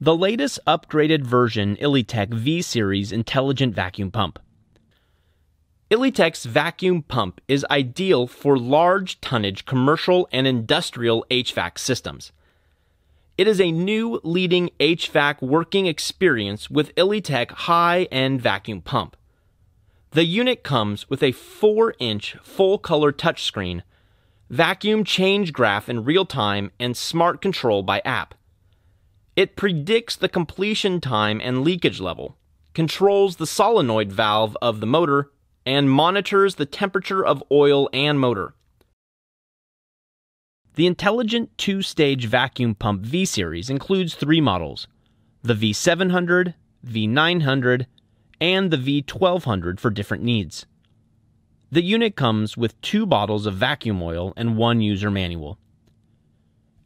the latest upgraded version Ilitech V Series intelligent vacuum pump. Ilitech's vacuum pump is ideal for large tonnage commercial and industrial HVAC systems. It is a new leading HVAC working experience with Ilitech high end vacuum pump. The unit comes with a 4 inch full color touchscreen, vacuum change graph in real time, and smart control by app. It predicts the completion time and leakage level, controls the solenoid valve of the motor, and monitors the temperature of oil and motor. The intelligent two stage vacuum pump V Series includes three models the V700, V900, and the V1200 for different needs. The unit comes with two bottles of vacuum oil and one user manual.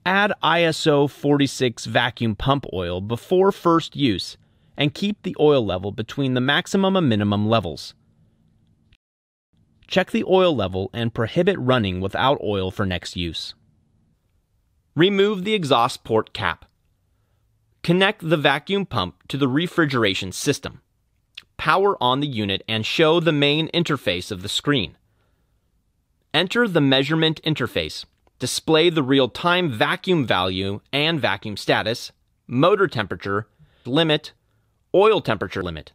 Add ISO 46 vacuum pump oil before first use and keep the oil level between the maximum and minimum levels. Check the oil level and prohibit running without oil for next use. Remove the exhaust port cap. Connect the vacuum pump to the refrigeration system. Power on the unit and show the main interface of the screen. Enter the measurement interface display the real-time vacuum value and vacuum status, motor temperature, limit, oil temperature limit.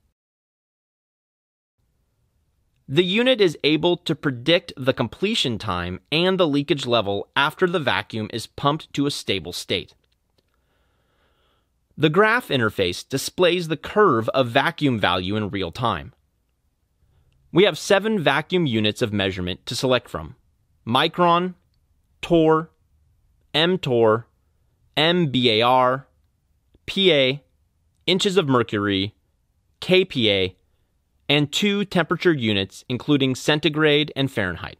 The unit is able to predict the completion time and the leakage level after the vacuum is pumped to a stable state. The graph interface displays the curve of vacuum value in real time. We have seven vacuum units of measurement to select from. Micron, TOR, mTOR, MBAR, PA, inches of mercury, kPa, and two temperature units, including centigrade and Fahrenheit.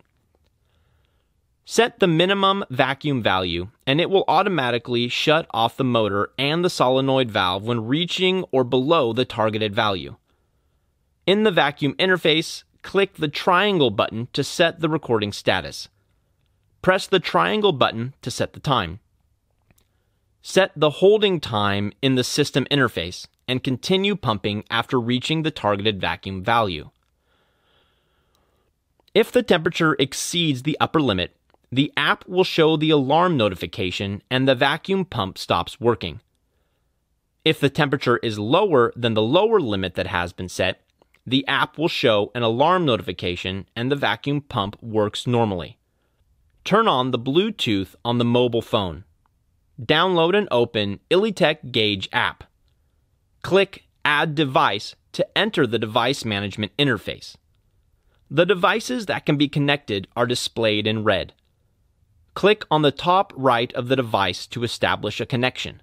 Set the minimum vacuum value, and it will automatically shut off the motor and the solenoid valve when reaching or below the targeted value. In the vacuum interface, click the triangle button to set the recording status. Press the triangle button to set the time. Set the holding time in the system interface and continue pumping after reaching the targeted vacuum value. If the temperature exceeds the upper limit, the app will show the alarm notification and the vacuum pump stops working. If the temperature is lower than the lower limit that has been set, the app will show an alarm notification and the vacuum pump works normally turn on the Bluetooth on the mobile phone. Download and open Ilitech Gauge app. Click Add Device to enter the device management interface. The devices that can be connected are displayed in red. Click on the top right of the device to establish a connection.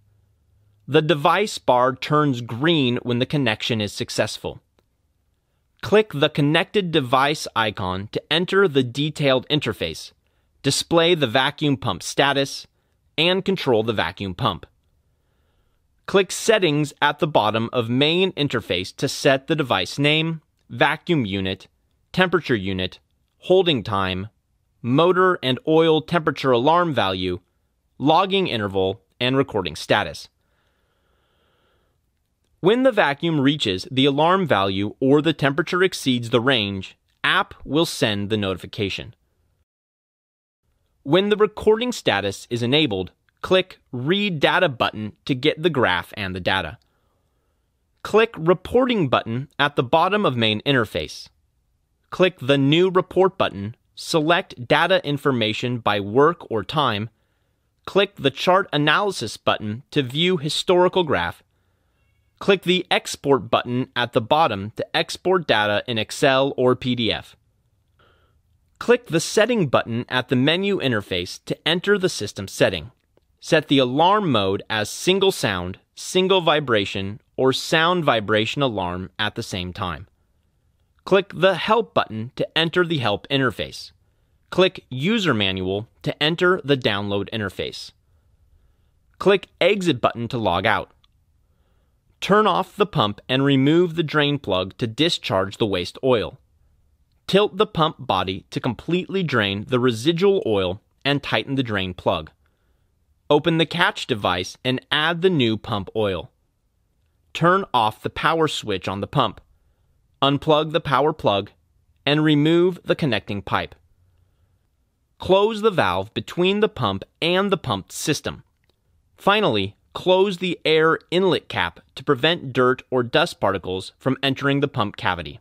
The device bar turns green when the connection is successful. Click the connected device icon to enter the detailed interface display the vacuum pump status, and control the vacuum pump. Click Settings at the bottom of Main Interface to set the device name, vacuum unit, temperature unit, holding time, motor and oil temperature alarm value, logging interval, and recording status. When the vacuum reaches the alarm value or the temperature exceeds the range, app will send the notification. When the recording status is enabled, click Read Data button to get the graph and the data. Click Reporting button at the bottom of main interface. Click the New Report button, select Data Information by Work or Time, click the Chart Analysis button to view historical graph, click the Export button at the bottom to export data in Excel or PDF. Click the Setting button at the menu interface to enter the system setting. Set the alarm mode as single sound, single vibration, or sound vibration alarm at the same time. Click the Help button to enter the Help interface. Click User Manual to enter the Download interface. Click Exit button to log out. Turn off the pump and remove the drain plug to discharge the waste oil. Tilt the pump body to completely drain the residual oil and tighten the drain plug. Open the catch device and add the new pump oil. Turn off the power switch on the pump. Unplug the power plug and remove the connecting pipe. Close the valve between the pump and the pumped system. Finally, close the air inlet cap to prevent dirt or dust particles from entering the pump cavity.